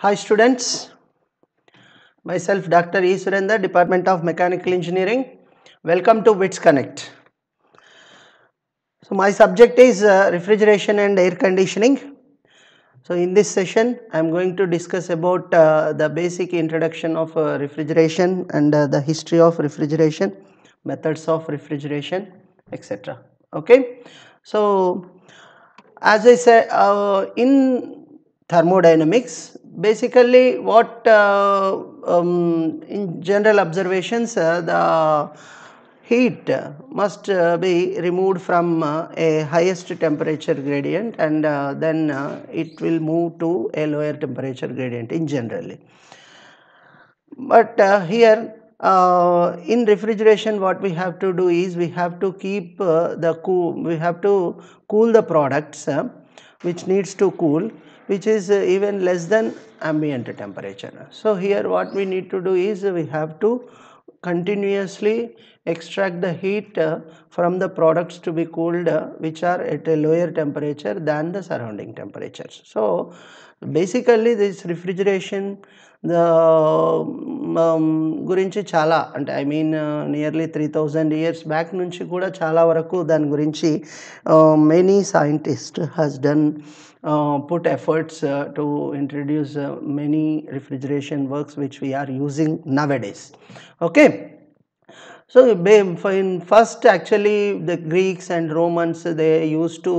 Hi students, myself Dr. E. Surendra, Department of Mechanical Engineering. Welcome to WITS Connect. So my subject is uh, refrigeration and air conditioning. So in this session, I am going to discuss about uh, the basic introduction of uh, refrigeration and uh, the history of refrigeration, methods of refrigeration, etc. Okay. So as I said, uh, in thermodynamics. Basically what uh, um, in general observations uh, the heat must uh, be removed from uh, a highest temperature gradient and uh, then uh, it will move to a lower temperature gradient in generally. But here in refrigeration what we have to do is we have to keep the cool, we have to cool the products which needs to cool which is uh, even less than ambient temperature. So here what we need to do is we have to continuously extract the heat uh, from the products to be cooled uh, which are at a lower temperature than the surrounding temperatures. So basically this refrigeration the um, um, గురించి చాలా అంటే I mean nearly three thousand years back నుంచి కూడా చాలా వరకు దాని గురించి um, Many scientists has done uh, put efforts uh, to introduce uh, many refrigeration works which we are using nowadays okay so in first actually the greeks and romans they used to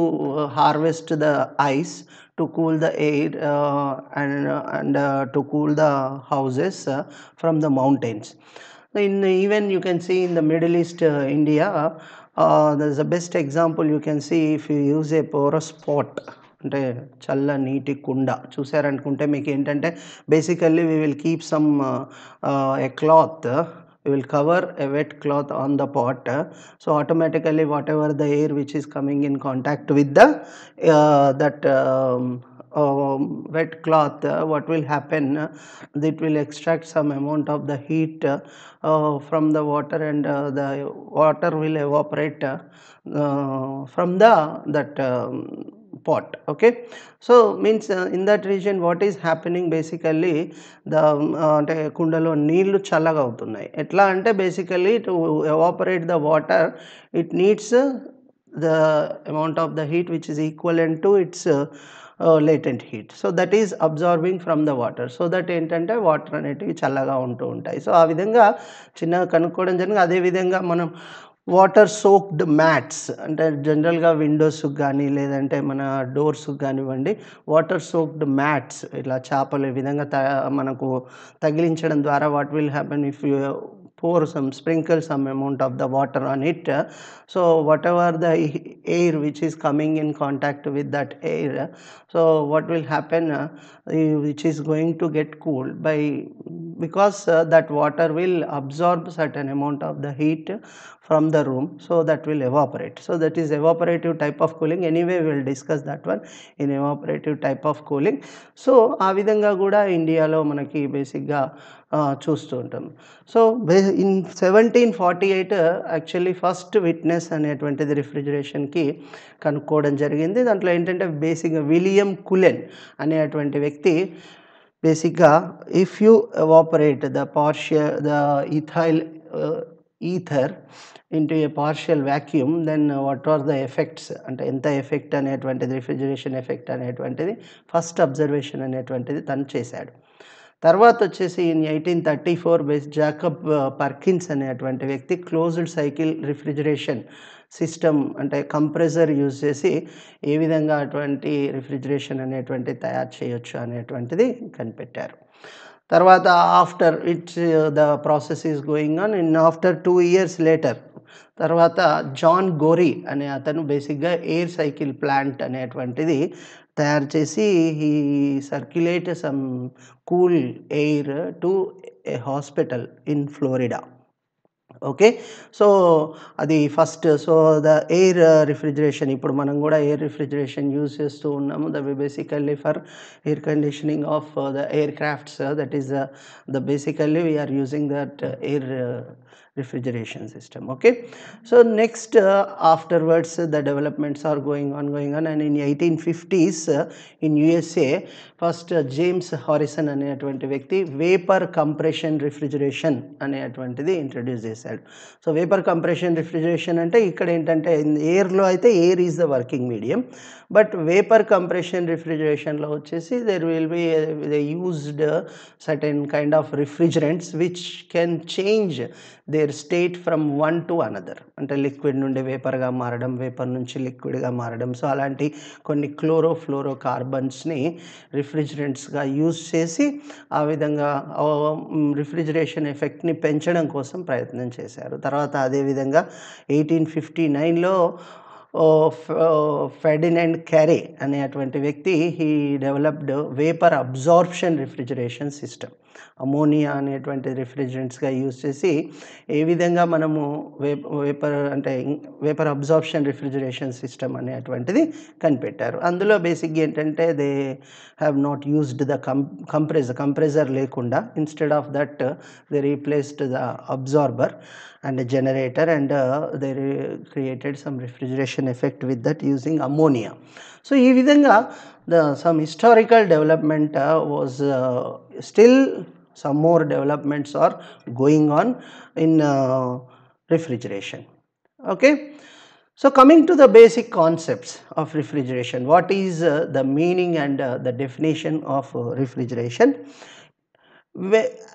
harvest the ice to cool the air uh, and, uh, and uh, to cool the houses uh, from the mountains. In even you can see in the Middle East, uh, India, uh, there's the best example you can see if you use a porous pot అంటే చల్ల నీటి కుండ చూసారనుకుంటే మీకు ఏంటంటే basically we will keep some a cloth will cover a wet cloth on the pot so automatically whatever the air which is coming in contact with the uh, that um, um, wet cloth uh, what will happen uh, it will extract some amount of the heat uh, from the water and uh, the water will evaporate uh, from the that um, pot okay so means uh, in that region what is happening basically the um, uh, అంటే కుండలో నీళ్లు చల్లగా అవుతున్నాయి ఎట్లా అంటే basically to evaporate the water it needs the amount of the heat which is equal and to its latent heat so that is absorbing from the water so that ఏంటంటే water అనేటివి చల్లగా ఉంటూ ఉంటాయి సో ఆ విధంగా చిన్నగా కనుక్కోవడం జరిగింది అదేవిధంగా మనం వాటర్ సోక్డ్ మ్యాట్స్ అంటే జనరల్గా విండోస్కి కానీ లేదంటే మన డోర్స్కి కానివ్వండి వాటర్ సోక్డ్ మ్యాట్స్ ఇట్లా చేపలు ఈ విధంగా త మనకు తగిలించడం ద్వారా what will happen if you pour some sprinkle some amount of the water on it so whatever the air which is coming in contact with that air so what will happen which is going to get cooled by because uh, that water will absorb certain amount of the heat from the room so that will evaporate so that is evaporative type of cooling anyway we will discuss that one in evaporative type of cooling. So avidanga guda కూడా manaki మనకి బేసిక్గా చూస్తూ ఉంటాం so in seventeen forty eight actually first witness అనేటువంటిది రిఫ్రిజిరేషన్కి కనుక్కోవడం జరిగింది దాంట్లో ఏంటంటే బేసిక్గా విలియం కులెన్ అనేటువంటి వ్యక్తి బేసిక్గా if you evaporate the partial the ethyl ether into a partial vacuum then what are the effects అంటే ఎంత ఎఫెక్ట్ అనేటువంటిది రిఫ్రిజిరేషన్ ఎఫెక్ట్ అనేటువంటిది ఫస్ట్ అబ్జర్వేషన్ అనేటువంటిది తను చేశాడు తర్వాత వచ్చేసి in eighteen thirty four base Jacob Perkins అనేటువంటి వ్యక్తి క్లోజ్డ్ సైకిల్ రిఫ్రిజిరేషన్ సిస్టమ్ అంటే కంప్రెసర్ యూజ్ చేసి ఏ విధంగా అటువంటి రిఫ్రిజిరేషన్ అనేటువంటి తయారు చేయొచ్చు అనేటువంటిది కనిపెట్టారు తర్వాత after it's the process is going on in after two years later తర్వాత జాన్ గోరీ అనే అతను బేసిక్గా ఎయిర్ సైకిల్ ప్లాంట్ అనేటువంటిది తయారు చేసి he circulate some cool air to a hospital in Florida okay so అది first so the air refrigeration ఇప్పుడు మనం కూడా ఎయిర్ రిఫ్రిజరేషన్ యూజ్ చేస్తూ ఉన్నాము the basically for air conditioning of the aircrafts that is the basically we are using that air refrigeration system okay so next uh, afterwards uh, the developments are going on going on and in 1850s uh, in USA first James Harrison అనేటువంటి వ్యక్తి vapour compression refrigeration అనేటువంటిది introduce చేశాడు so vapour compression refrigeration అంటే ఇక్కడ ఏంటంటే ఎయిర్లో అయితే air is the working medium but vapour compression రిఫ్రిజిరేషన్లో వచ్చేసి there will be they used certain kind of refrigerants which can change their state from one to another అంటే liquid నుండి వేపర్గా మారడం వేపర్ నుంచి లిక్విడ్గా మారడం సో అలాంటి కొన్ని క్లోరో ఫ్లోరో కార్బన్స్ని రిఫ్రిజిరెంట్స్గా యూజ్ చేసి ఆ విధంగా రిఫ్రిజిరేషన్ ఎఫెక్ట్ని పెంచడం కోసం ప్రయత్నం చేశారు తర్వాత అదేవిధంగా ఎయిటీన్ ఫిఫ్టీ నైన్లో ఫెర్డినెండ్ క్యారే అనేటువంటి వ్యక్తి he developed vapour absorption refrigeration system ammonia అనేటువంటి రిఫ్రిజరెంట్స్గా యూజ్ చేసి ఏ విధంగా మనము వేపర్ అంటే వేపర్ అబ్జార్ప్షన్ రిఫ్రిజరేషన్ సిస్టమ్ అనేటువంటిది కనిపెట్టారు అందులో బేసిక్గా ఏంటంటే they have not used the com compressor compressor లేకుండా instead of that they replaced the absorber and generator and they created some refrigeration effect with that using ammonia. So, even the some historical development uh, was uh, still some more developments are going on in uh, refrigeration. Okay. So, coming to the basic concepts of refrigeration, what is the meaning and the definition of refrigeration?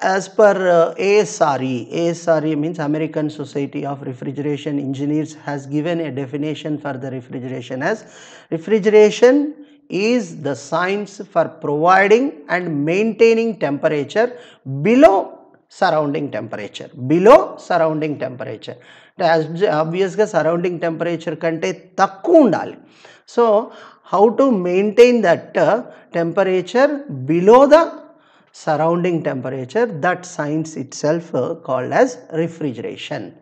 as per uh, ASRE, ASRE means American Society of Refrigeration Engineers has given a definition for the refrigeration as refrigeration is the science for providing and maintaining temperature below surrounding temperature, below surrounding temperature. obvious, surrounding temperature temperature కంటే తక్కువ So how to maintain that uh, temperature below the surrounding temperature that science itself uh, called as refrigeration.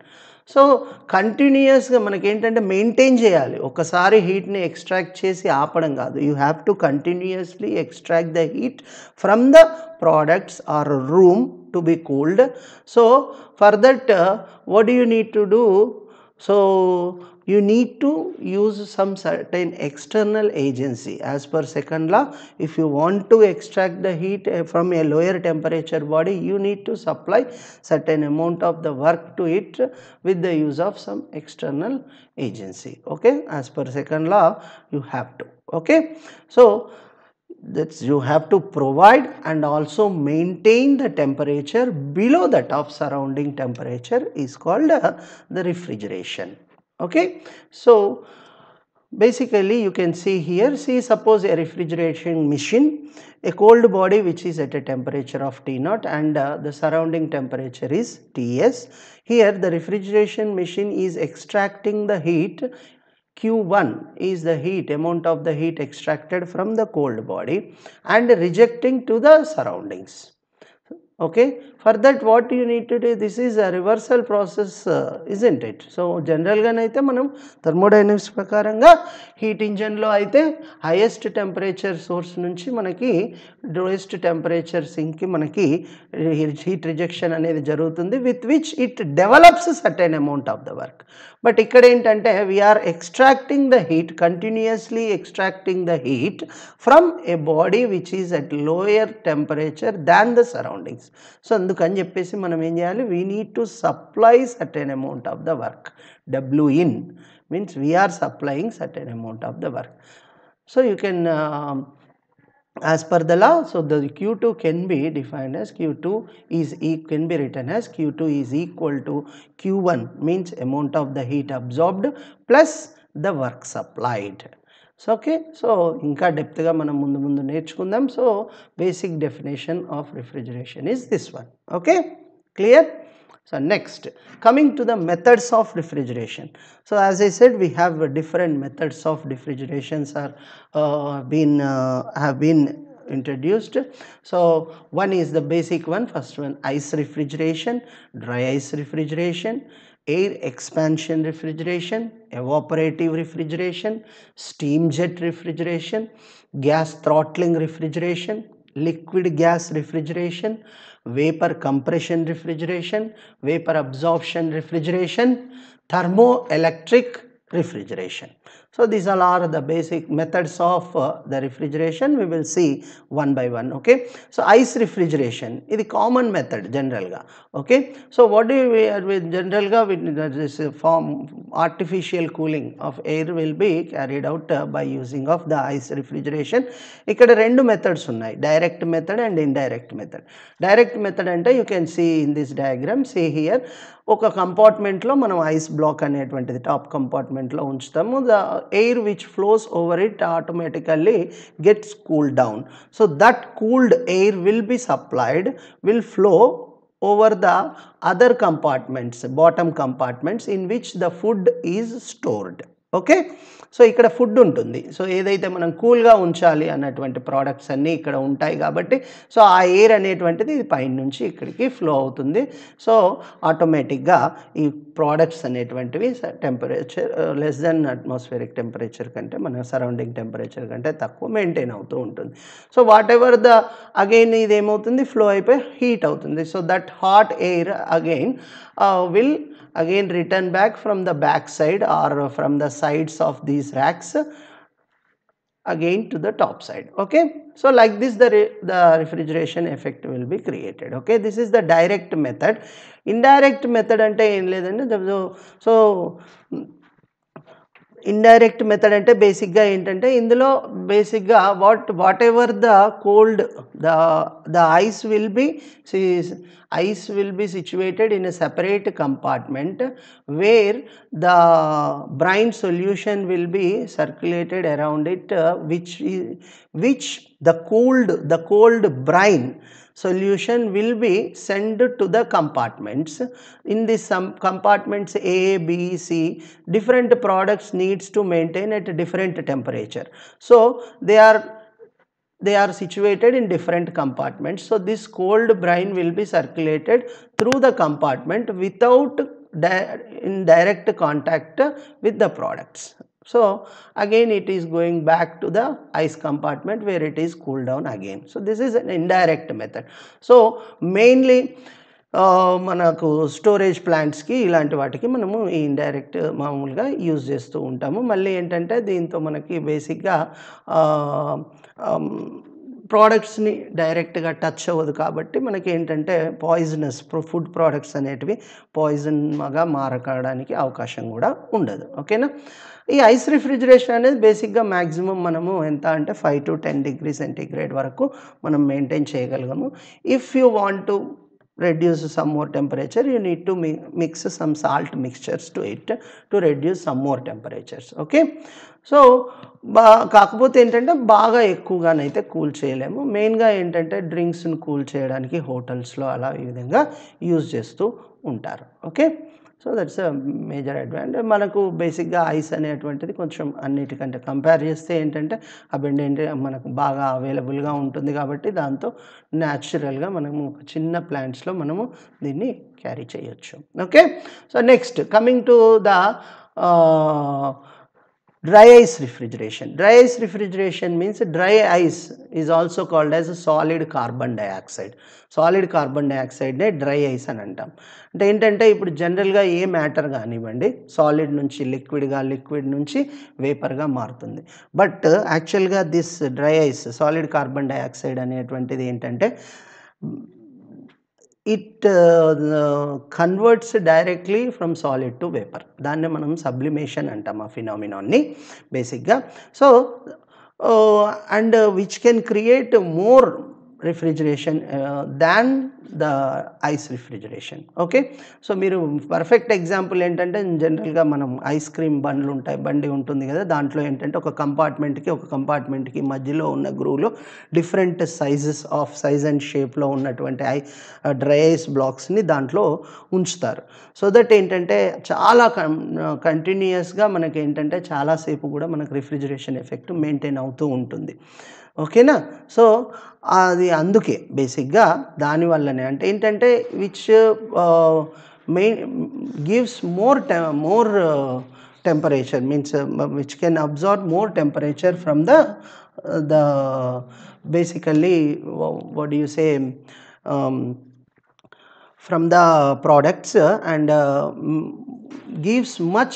So, continuous maintain jayali. Okasari heat ni extract chesi You have to continuously extract the heat from the products or room to be cooled. So, for that, uh, what do you need to do? So, you need to use some certain external agency as per second law if you want to extract the heat eh, from a lower temperature body you need to supply certain amount of the work to it with the use of some external agency okay as per second law you have to okay so that's you have to provide and also maintain the temperature below that of surrounding temperature is called uh, the refrigeration okay. So basically you can see here see suppose a refrigeration machine a cold body which is at a temperature of T naught and uh, the surrounding temperature is Ts. Here the refrigeration machine is extracting the heat Q1 is the heat amount of the heat extracted from the cold body and rejecting to the surroundings okay for that what you need to do this is a reversal process isn't it so జనరల్గానైతే మనం thermodynamics ప్రకారంగా heat ఇంజన్లో అయితే highest temperature source నుంచి మనకి lowest temperature సింక్కి మనకి heat rejection అనేది జరుగుతుంది with which it develops certain amount of the work but ఇక్కడ ఏంటంటే we are extracting the heat continuously extracting the heat from a body which is at lower temperature than the surroundings so అందుకని చెప్పేసి మనం ఏం చేయాలి we need to supply certain amount of the work W in means we are supplying certain amount of the work so you can as per the law so the q2 can be defined as q2 is e can be written as q2 is equal to q1 means amount of the heat absorbed plus the work supplied Okay, so so ఇంకా డెప్త్గా మనం ముందు ముందు నేర్చుకుందాం so basic definition of refrigeration is this one. Okay, clear? So next, coming to the methods of refrigeration. So as I said, we have uh, different methods of refrigerations are uh, been uh, have been introduced. So one is the basic one, first one ice refrigeration, dry ice refrigeration, air expansion refrigeration, evaporative refrigeration, steam jet refrigeration, gas throttling refrigeration, liquid gas refrigeration, vapor compression refrigeration, vapor absorption refrigeration, thermoelectric refrigeration. So these all are the basic methods of uh, the refrigeration we will see one by one okay. So ice refrigeration is the common method general okay. So what do we are with general with this uh, form artificial cooling of air will be carried out uh, by using of the ice refrigeration. Ikkada rendu methods unnai direct method and indirect method. Direct method and you can see in this diagram see here ఒక కంపార్ట్మెంట్లో మనం ice block అనేటువంటిది top కంపార్ట్మెంట్లో ఉంచుతాము the air which flows over it automatically gets cool down so that cooled air will be supplied will flow over the other compartments, bottom compartments in which the food is stored. Okay so ఇక్కడ food ఉంటుంది సో ఏదైతే మనం కూల్గా ఉంచాలి అన్నటువంటి products అన్నీ ఇక్కడ ఉంటాయి కాబట్టి సో ఆ ఎయిర్ అనేటువంటిది ఇది పైన నుంచి ఇక్కడికి ఫ్లో అవుతుంది సో ఆటోమేటిక్గా ఈ ప్రోడక్ట్స్ అనేటువంటివి temperature less then atmospheric temperature కంటే మన సరౌండింగ్ టెంపరేచర్ కంటే తక్కువ మెయింటైన్ అవుతూ ఉంటుంది so whatever the again ఇది ఏమవుతుంది ఫ్లో అయిపోయి హీట్ అవుతుంది so that hot air again uh, will again return back from the back side or from the sides of these racks again to the top side okay so like this the re the refrigeration effect will be created okay this is the direct method indirect method ante em ledante so indirect method అంటే బేసిక్గా ఏంటంటే ఇందులో బేసిక్గా what what the the cold the the ice will be ice will be situated in a separate compartment where the brine solution will be circulated around it uh, which which the cold the cold brine solution will be sent to the compartments. In these compartments A, B, C, different products needs to maintain at different temperature. So they are they are situated in different compartments. So this cold brine will be circulated through the compartment without di in direct contact with the products. So again it is going back to the ice compartment where it is cooled down again. So this is an indirect method. So mainly మనకు storage ప్లాంట్స్కి ఇలాంటి వాటికి మనము ఈ indirect మామూలుగా use చేస్తూ ఉంటాము మళ్ళీ ఏంటంటే దీంతో మనకి బేసిక్గా ప్రోడక్ట్స్ని డైరెక్ట్గా టచ్ అవ్వదు కాబట్టి మనకి ఏంటంటే పాయిజనస్ ఫుడ్ ప్రోడక్ట్స్ అనేటివి పాయిజన్గా మారకడానికి అవకాశం కూడా ఉండదు ఓకేనా ఈ ఐస్ రిఫ్రిజిరేషన్ అనేది బేసిక్గా మ్యాక్సిమం మనము ఎంత అంటే five to ten degree centigrade వరకు మనం మెయింటైన్ చేయగలగము if you want to reduce some more temperature you need to mix some salt mixtures to it to reduce some more temperatures okay so బా కాకపోతే ఏంటంటే బాగా ఎక్కువగానైతే కూల్ చేయలేము మెయిన్గా ఏంటంటే డ్రింక్స్ని కూల్ చేయడానికి హోటల్స్లో అలా ఈ విధంగా యూజ్ చేస్తూ ఉంటారు okay so that's a major advantage మనకు బేసిక్గా ఐస్ అనేటువంటిది కొంచెం అన్నిటికంటే కంపేర్ చేస్తే ఏంటంటే ఆ బెండ్ ఏంటి మనకు బాగా అవైలబుల్గా ఉంటుంది కాబట్టి దాంతో న్యాచురల్గా మనము ఒక చిన్న ప్లాంట్స్లో మనము దీన్ని క్యారీ చేయొచ్చు okay so next coming to the Dry ice refrigeration. Dry ice refrigeration means dry ice is also called as solid carbon dioxide. Solid carbon డైఆక్సైడ్నే డ్రై ఐస్ అని అంటాం అంటే ఏంటంటే ఇప్పుడు జనరల్గా ఏ మ్యాటర్ కానివ్వండి సాలిడ్ నుంచి లిక్విడ్గా లిక్విడ్ నుంచి వేపర్గా మారుతుంది బట్ యాక్చువల్గా this dry ice solid carbon dioxide అనేటువంటిది ఏంటంటే it uh, converts directly from solid to vapor. That is the sublimation and phenomenon basically. So, uh, and which can create more refrigeration uh, than the ice refrigeration okay so మీరు perfect example ఏంటంటే జనరల్గా మనం ice cream బండ్లు ఉంటాయి బండి ఉంటుంది కదా దాంట్లో ఏంటంటే ఒక కంపార్ట్మెంట్కి ఒక కంపార్ట్మెంట్కి మధ్యలో ఉన్న గ్రూలో different sizes of size and షేప్లో ఉన్నటువంటి ఐ డ్రై ఐస్ బ్లాక్స్ని దాంట్లో ఉంచుతారు సో దట్ ఏంటంటే చాలా కంటిన్యూయస్గా మనకి ఏంటంటే చాలాసేపు కూడా మనకు రిఫ్రిజరేషన్ ఎఫెక్ట్ మెయింటైన్ అవుతూ ఉంటుంది ఓకేనా సో అది అందుకే బేసిక్గా దానివల్ల అనే అంటే ఏంటంటే which main gives more more temperature means which can absorb more temperature from the the basically what you say from the products and uh, gives much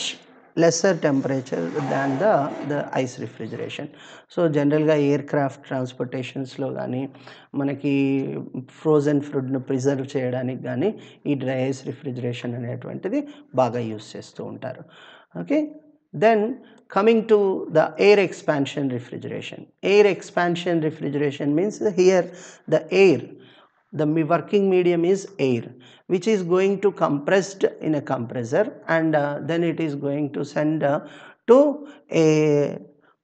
lesser temperature than the, the ice refrigeration. So general ga aircraft transportation slogani, manaki frozen fruit no preserve chedani gani, e dry refrigeration and air twenty the baga uses to untar. Okay. Then coming to the air expansion refrigeration. Air expansion refrigeration means here the air the working medium is air which is going to compressed in a compressor and uh, then it is going to send uh, to a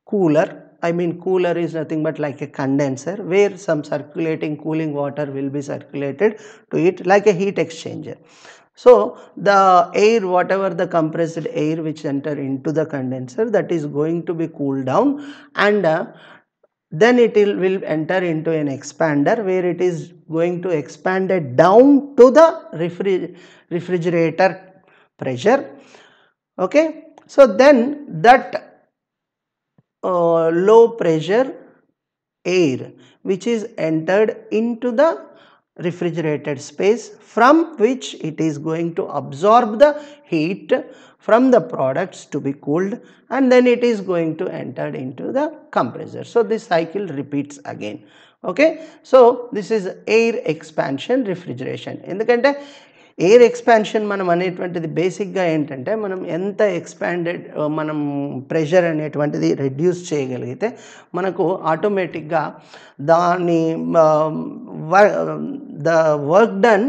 cooler I mean cooler is nothing but like a condenser where some circulating cooling water will be circulated to it like a heat exchanger. So the air whatever the compressed air which enter into the condenser that is going to be cooled down and uh, then it will enter into an expander where it is going to expand it down to the refri refrigerator pressure okay so then that uh, low pressure air which is entered into the refrigerated space from which it is going to absorb the heat from the products to be cooled and then it is going to enter into the compressor. So, this cycle repeats again. Okay. So, this is air expansion refrigeration. In the ఎందుకంటే air expansion మనం అనేటువంటిది బేసిక్గా ఏంటంటే మనం ఎంత expanded మనం pressure అనేటువంటిది reduce చేయగలిగితే మనకు ఆటోమేటిక్గా దాని the work done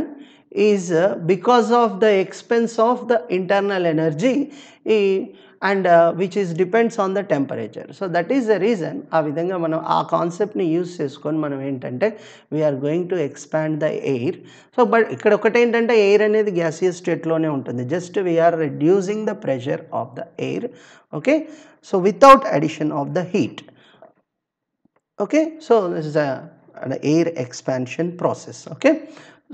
is because of the expense of the internal energy ఈ and which is depends on the temperature so that is the reason ఆ విధంగా మనం ఆ కాన్సెప్ట్ని యూజ్ చేసుకొని మనం ఏంటంటే we are going to expand the air so but ఇక్కడ ఒకటేంటంటే ఎయిర్ అనేది గ్యాసియస్ స్టేట్లోనే ఉంటుంది just we are reducing the pressure of the air okay so without addition of the heat okay so this is the air expansion process okay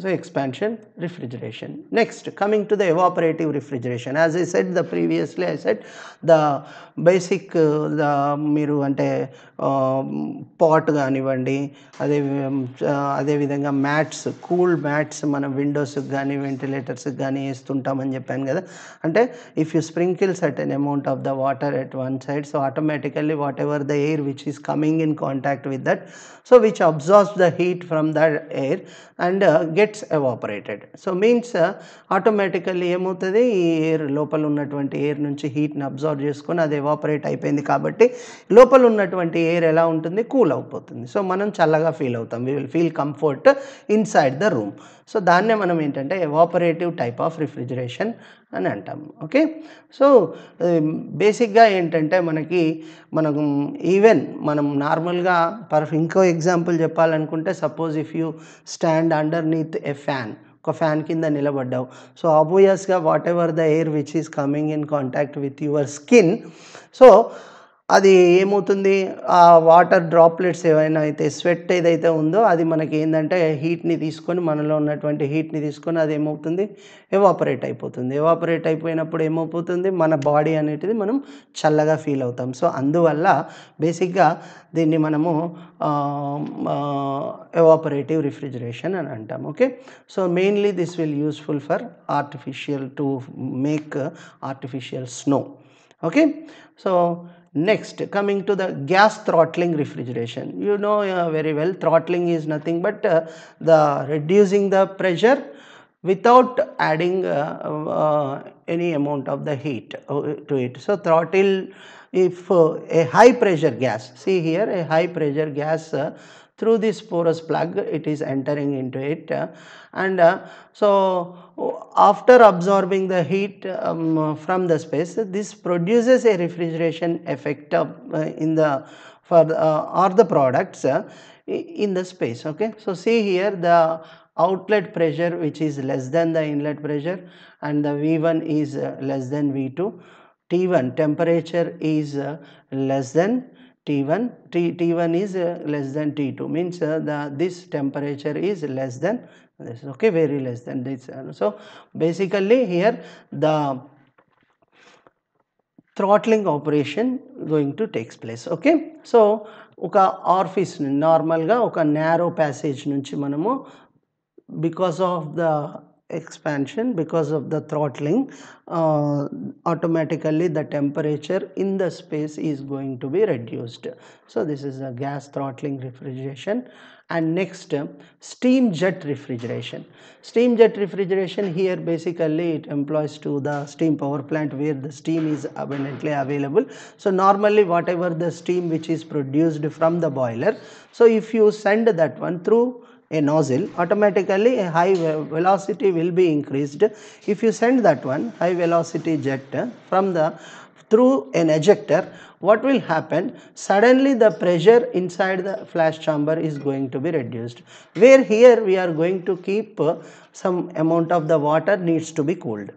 So expansion refrigeration. Next coming to the evaporative refrigeration as I said the previously I said the basic uh, the miru ante. Pot కానివ్వండి అదే అదేవిధంగా mats cool mats మన విండోస్కి కానీ వెంటిలేటర్స్కి కానీ వేస్తుంటామని చెప్పాను కదా అంటే if you sprinkle an amount of the water at one side so automatically whatever the air which is coming in contact with that so which absorbs the heat from the air and gets evaporated so means automatically ఏమవుతుంది ఈ air లోపల ఉన్నటువంటి air నుంచి హీట్ని absorb చేసుకొని అది evaporate అయిపోయింది కాబట్టి లోపల ఉన్నటువంటి ఎయిర్ ఎలా ఉంటుంది కూల్ అయిపోతుంది సో మనం చల్లగా ఫీల్ అవుతాం we will feel comfort inside the room so దాన్నే మనం ఏంటంటే ఎవాపరేటివ్ టైప్ ఆఫ్ రిఫ్రిజిరేషన్ అని అంటాం ఓకే సో బేసిక్గా um, ఏంటంటే మనకి మనకు ఈవెన్ మనం నార్మల్గా పర్ ఇంకో ఎగ్జాంపుల్ చెప్పాలనుకుంటే suppose if you stand underneath a fan ఒక ఫ్యాన్ కింద నిలబడ్డావు సో ఆబ్వియస్గా whatever the air which is coming in contact with your skin so అది ఏమవుతుంది ఆ వాటర్ డ్రాప్లెట్స్ ఏవైనా అయితే స్వెట్ ఏదైతే ఉందో అది మనకి ఏంటంటే హీట్ని తీసుకొని మనలో ఉన్నటువంటి హీట్ని తీసుకొని అది ఏమవుతుంది ఎవాపరేట్ అయిపోతుంది ఎవాపరేట్ అయిపోయినప్పుడు ఏమైపోతుంది మన బాడీ అనేటిది మనం చల్లగా ఫీల్ అవుతాం సో అందువల్ల బేసిక్గా దీన్ని మనము ఎవాపరేటివ్ రిఫ్రిజిరేషన్ అని అంటాం okay so mainly this will useful for artificial to make artificial snow okay so next coming to the gas throttling refrigeration you know uh, very well throttling is nothing but uh, the reducing the pressure without adding uh, uh any amount of the heat uh, to it so throttle if uh, a high pressure gas see here a high pressure gas through this porous plug it is entering into it and uh, so after absorbing the heat um, from the space this produces a refrigeration effect of, uh, in the for uh, or the products uh, in the space okay so see here the outlet pressure which is less than the inlet pressure and the V1 is less than V2. T1 temperature is less than T1, T, T1 is less than T2 means uh, the, this temperature is less than this okay very less than this. So basically here the throttling operation going to takes place okay. So ఒక orifice నార్మల్గా ఒక narrow passage నుంచి మనము because of the expansion because of the throttling uh, automatically the temperature in the space is going to be reduced so this is a gas throttling refrigeration and next steam jet refrigeration steam jet refrigeration here basically it employs to the steam power plant where the steam is abundantly available so normally whatever the steam which is produced from the boiler so if you send that one through a nozzle automatically a high velocity will be increased if you send that one high velocity jet from the through an ejector, what will happen? Suddenly the pressure inside the flash chamber is going to be reduced. Where here we are going to keep some amount of the water needs to be cooled.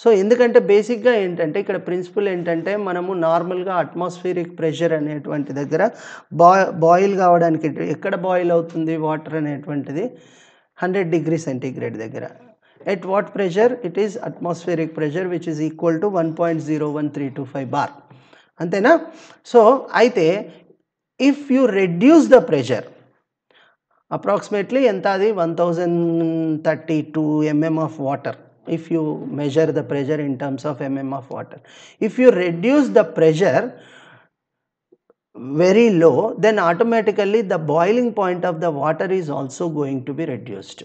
So ఎందుకంటే బేసిక్గా ఏంటంటే ఇక్కడ principal ఏంటంటే మనము నార్మల్గా atmospheric pressure అనేటువంటి దగ్గర boil కావడానికి ఎక్కడ బాయిల్ అవుతుంది వాటర్ అనేటువంటిది హండ్రెడ్ డిగ్రీ సెంటీగ్రేడ్ దగ్గర at what pressure it is atmospheric pressure which is equal to 1.01325 bar ಅಂತೇನಾ uh, So, ಐತೆ if you reduce the pressure approximately entadi అది one mm of water. if you measure the pressure in terms of mm of water. If you reduce the pressure very low then automatically the boiling point of the water is also going to be reduced.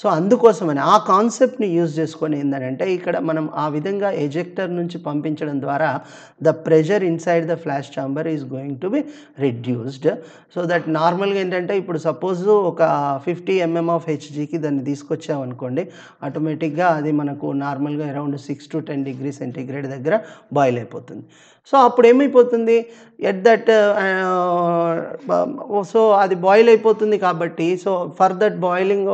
So అందుకోసమని ఆ కాన్సెప్ట్ని use చేసుకొని ఏంటంటే ఇక్కడ మనం ఆ విధంగా ejector నుంచి పంపించడం ద్వారా the pressure inside the flash chamber is going to be reduced so that నార్మల్గా ఏంటంటే ఇప్పుడు సపోజ్ ఒక ఫిఫ్టీ ఎంఎం ఆఫ్ హెచ్జీకి దాన్ని తీసుకొచ్చామనుకోండి ఆటోమేటిక్గా అది మనకు నార్మల్గా around six to ten degree centigrade దగ్గర బాయిల్ అయిపోతుంది సో అప్పుడు ఏమైపోతుంది at that so uh, uh, అది బాయిల్ అయిపోతుంది కాబట్టి so for that boiling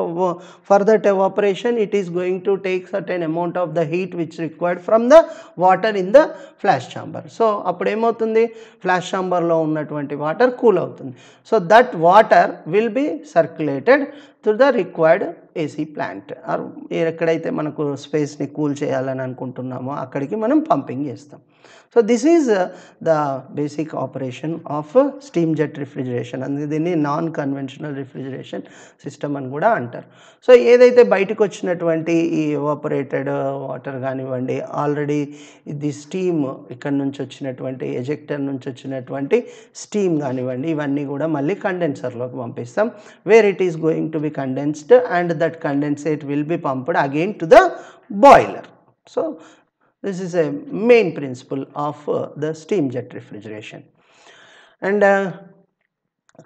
for that evaporation it is going to take certain amount of the heat which required from the water in the flash chamber so అప్పుడు ఏమవుతుంది flash ఛాంబర్లో ఉన్నటువంటి water cool అవుతుంది so that water will be circulated through the required AC plant ఎక్కడైతే మనకు స్పేస్ని cool చేయాలని అనుకుంటున్నామో అక్కడికి మనం పంపింగ్ చేస్తాం so this is the basic operation of steam jet steam jet దీన్ని నాన్ కన్వెన్షనల్ రిఫ్రిజిరేషన్ సిస్టమ్ అని కూడా అంటారు సో ఏదైతే బయటకు వచ్చినటువంటి ఈ ఎవాపరేటెడ్ వాటర్ uh, కానివ్వండి ఆల్రెడీ ది స్టీమ్ ఇక్కడ నుంచి వచ్చినటువంటి ఎజెక్టర్ నుంచి వచ్చినటువంటి స్టీమ్ కానివ్వండి ఇవన్నీ కూడా మళ్ళీ కండెన్సర్లోకి పంపిస్తాం where it is going to be condensed and that condensate will be pumped again to the boiler so This is a main principle of uh, the steam jet refrigeration. And uh,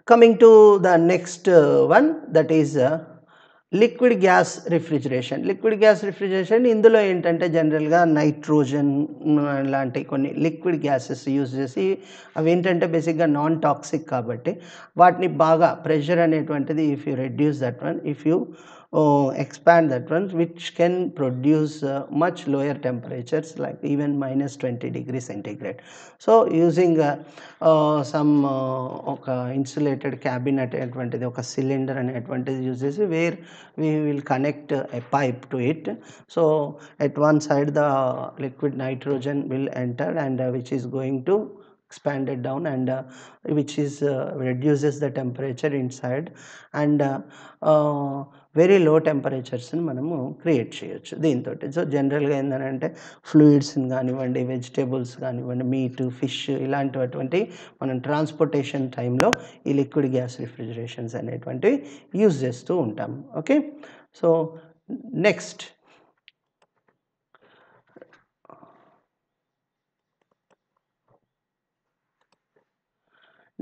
coming to the next uh, one that is liquid gas refrigeration liquid gas refrigeration ఇందులో ఏంటంటే జనరల్గా nitrogen లాంటి కొన్ని liquid gases use చేసి అవి ఏంటంటే బేసిక్గా non toxic కాబట్టి వాటిని బాగా ప్రెషర్ అనేటువంటిది if you reduce that one if you Oh, expand that one which can produce uh, much lower temperatures like even minus 20 degree centigrade. So, using uh, uh, some uh, insulated cabinet advantage oka cylinder and advantage uses where we will connect a pipe to it. So, at one side the liquid nitrogen will enter and uh, which is going to expand it down and uh, which is uh, reduces the temperature inside and uh, uh very low టెంపరేచర్స్ని మనము create చేయొచ్చు దీంతో so జనరల్గా ఏంటంటే ఫ్లూయిడ్స్ని కానివ్వండి vegetables కానివ్వండి meat fish అటువంటి మనం ట్రాన్స్పోర్టేషన్ టైంలో ఈ లిక్విడ్ గ్యాస్ రిఫ్రిజరేషన్స్ అనేటువంటివి యూజ్ చేస్తూ ఉంటాం ఓకే సో నెక్స్ట్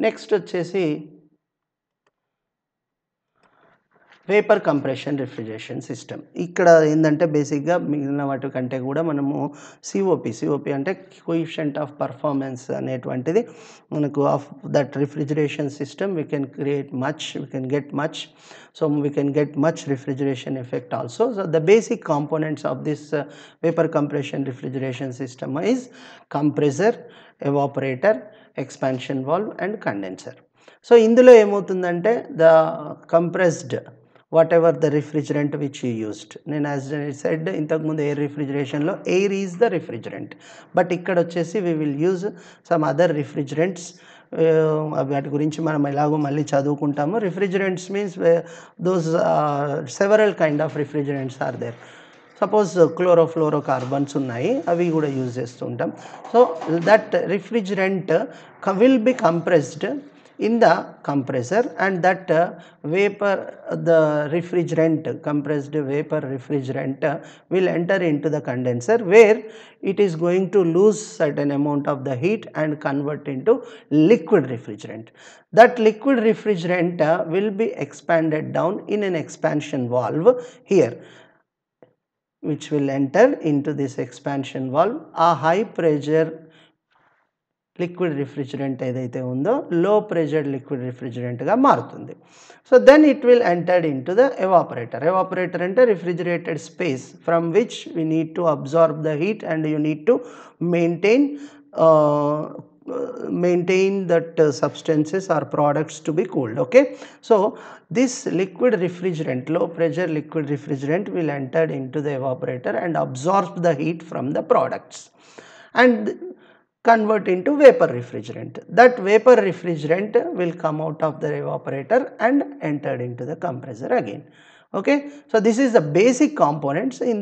నెక్స్ట్ వచ్చేసి vapor compression refrigeration system. Ikkada endante basic ga migilina vaatu kante kuda manamu COP COP ante coefficient of performance anetuvantidi manaku of that refrigeration system we can create much we can get much so we can get much refrigeration effect also. So the basic components of this uh, vapor compression refrigeration system is compressor, evaporator, expansion valve and condenser. So, in the compressed whatever the refrigerant which you used నేను as said ఇంతకుముందు air రిఫ్రిజరేషన్లో air is the refrigerant but ఇక్కడ వచ్చేసి we will use some other refrigerants వాటి గురించి మనం ఎలాగో మళ్ళీ చదువుకుంటాము refrigerants means those several kind of refrigerants are there suppose chlorofluorocarbons ఉన్నాయి అవి కూడా యూజ్ చేస్తుంటాం so that refrigerant will be compressed in the compressor and that uh, vapor the refrigerant compressed vapor refrigerant uh, will enter into the condenser where it is going to lose certain amount of the heat and convert into liquid refrigerant. That liquid refrigerant uh, will be expanded down in an expansion valve here which will enter into this expansion valve. A high pressure liquid refrigerant edaithe undo low pressure liquid refrigerant ga maarutundi so then it will enter into the evaporator evaporator into refrigerated space from which we need to absorb the heat and you need to maintain uh, maintain that uh, substances or products to be cooled okay so this liquid refrigerant low pressure liquid refrigerant will enter into the evaporator and absorb the heat from the products and convert into vapor refrigerant. That vapor refrigerant will come out of the evaporator and entered into the compressor again. Okay. So, this is the basic components. This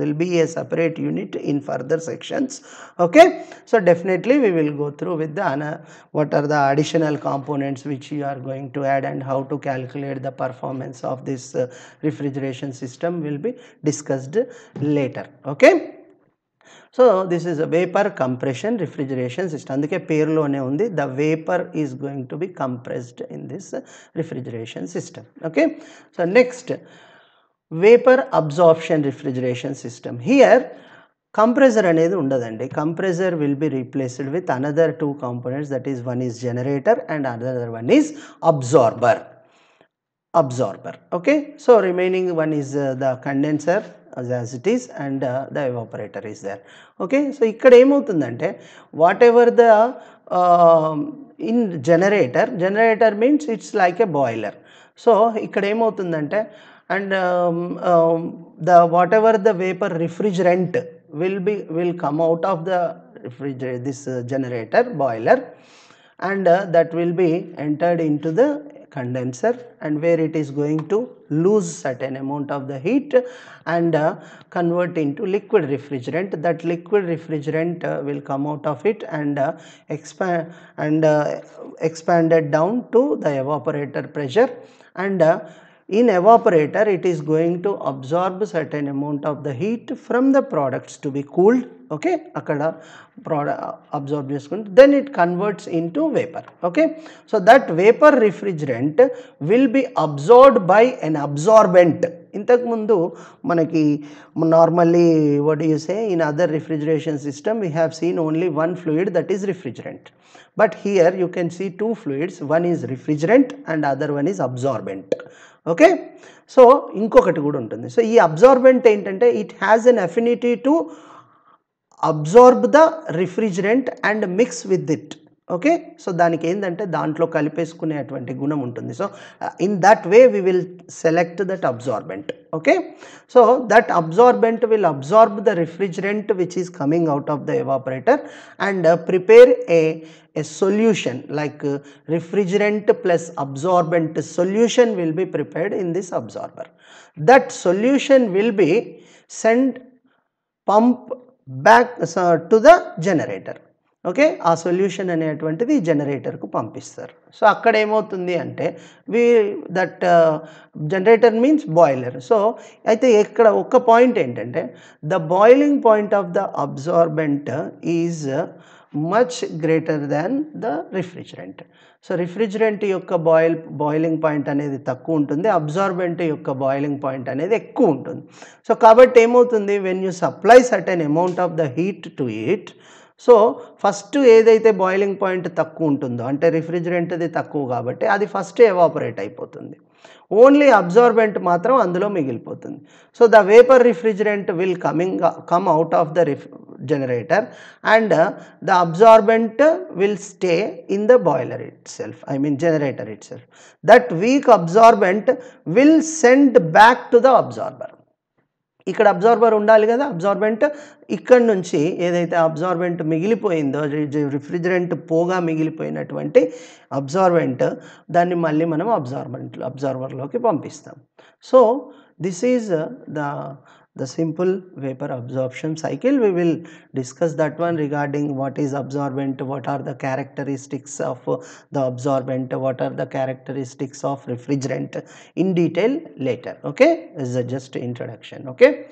will be a separate unit in further sections. Okay. So, definitely we will go through with the what are the additional components which you are going to add and how to calculate the performance of this uh, refrigeration system will be discussed later. Okay. So this is a vapor compression refrigeration system. The vapor is going to be compressed in this refrigeration system. Okay. So next, vapor absorption refrigeration system. Here, compressor compressor will be replaced with another two components that is one is generator and another one is absorber absorber okay so remaining one is uh, the condenser as, it is and uh, the evaporator is there. Okay, so whatever the um, in generator, generator means it's like a boiler. So and um, And um, the whatever the vapor refrigerant will be will come out of the refrigerator this uh, generator boiler and uh, that will be entered into the condenser and where it is going to lose certain amount of the heat and uh, convert into liquid refrigerant that liquid refrigerant uh, will come out of it and uh, expand and uh, expanded down to the evaporator pressure and uh, in evaporator it is going to absorb certain amount of the heat from the products to be cooled okay అక్కడ ప్రోడ observe చేసుకుంటే then it converts into vapour okay so that vapour refrigerant will be absorbed by an absorbent ఇంతకుముందు మనకి normally what say in other refrigeration system we have seen only one fluid that is refrigerant but here you can see two fluids one is refrigerant and other one is absorbent okay so ఇంకొకటి కూడా ఉంటుంది so ఈ absorbent ఏంటంటే it has N affinity to absorb the refrigerant and mix with it. Okay, so danik in the dantlo kalipeskune at 20 guna muntundi. So, in that way, we will select that absorbent. Okay, so that absorbent will absorb the refrigerant which is coming out of the evaporator and uh, prepare a, a solution like uh, refrigerant plus absorbent solution will be prepared in this absorber. That solution will be sent pump back to the generator okay ఆ solution అనేటువంటిది జనరేటర్కు పంపిస్తారు so అక్కడ ఏమవుతుంది అంటే we that generator means boiler so అయితే ఇక్కడ ఒక్క పాయింట్ ఏంటంటే the boiling point of the absorbent is much greater than the refrigerant. So refrigerant యొక్క బాయిల్ బాయిలింగ్ పాయింట్ అనేది తక్కువ ఉంటుంది అబ్జార్బెంట్ యొక్క బాయిలింగ్ పాయింట్ అనేది ఎక్కువ ఉంటుంది సో కాబట్టి ఏమవుతుంది when you supply certain amount of the heat to it so first ఏదైతే బాయిలింగ్ పాయింట్ తక్కువ ఉంటుందో అంటే రిఫ్రిజిరెంట్ది తక్కువ కాబట్టి అది ఫస్ట్ ఎవాపరేట్ అయిపోతుంది ఓన్లీ అబ్జార్బెంట్ మాత్రం అందులో మిగిలిపోతుంది so the vapour refrigerant will coming come out of the ref generator and the absorbent will stay in the boiler itself I mean generator itself that weak absorbent will send back to the absorber ఇక్కడ absorber ఉండాలి కదా absorbent ఇక్కడ నుంచి ఏదైతే absorbent మిగిలిపోయిందో refrigerant పోగా మిగిలిపోయినటువంటి absorbent దాన్ని మళ్ళీ మనం అబ్జార్బెంట్ అబ్జార్బర్లోకి పంపిస్తాం so this is the the simple vapor absorption cycle. We will discuss that one regarding what is absorbent, what are the characteristics of uh, the absorbent, what are the characteristics of refrigerant in detail later. Okay, this is just introduction. Okay.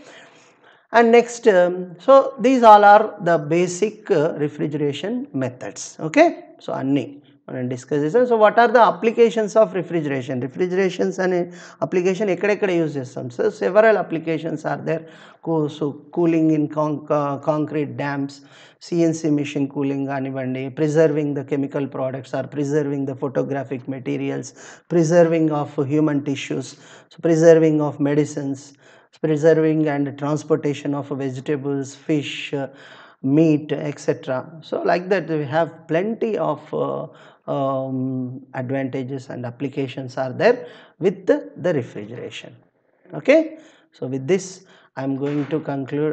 And next, um, so these all are the basic uh, refrigeration methods. Okay, so Anni. మనం discuss చేస్తాం so what are the applications of refrigeration refrigerations అనే application ఎక్కడెక్కడ use చేస్తాం so several applications are there coo so cooling in concrete dams CNC machine cooling కానివ్వండి preserving the chemical products or preserving the photographic materials preserving of human tissues so preserving of medicines preserving and transportation of vegetables fish meat etc so like that we have plenty of uh, um, advantages and applications are there with the, the refrigeration okay so with this i am going to conclude